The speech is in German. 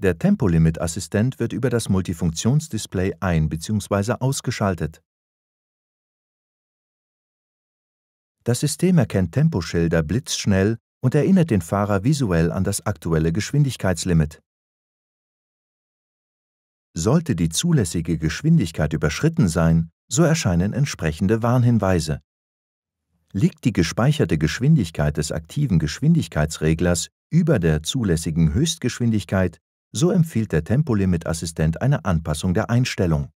Der Tempolimit-Assistent wird über das Multifunktionsdisplay ein- bzw. ausgeschaltet. Das System erkennt Temposchilder blitzschnell und erinnert den Fahrer visuell an das aktuelle Geschwindigkeitslimit. Sollte die zulässige Geschwindigkeit überschritten sein, so erscheinen entsprechende Warnhinweise. Liegt die gespeicherte Geschwindigkeit des aktiven Geschwindigkeitsreglers über der zulässigen Höchstgeschwindigkeit, so empfiehlt der Tempolimit-Assistent eine Anpassung der Einstellung.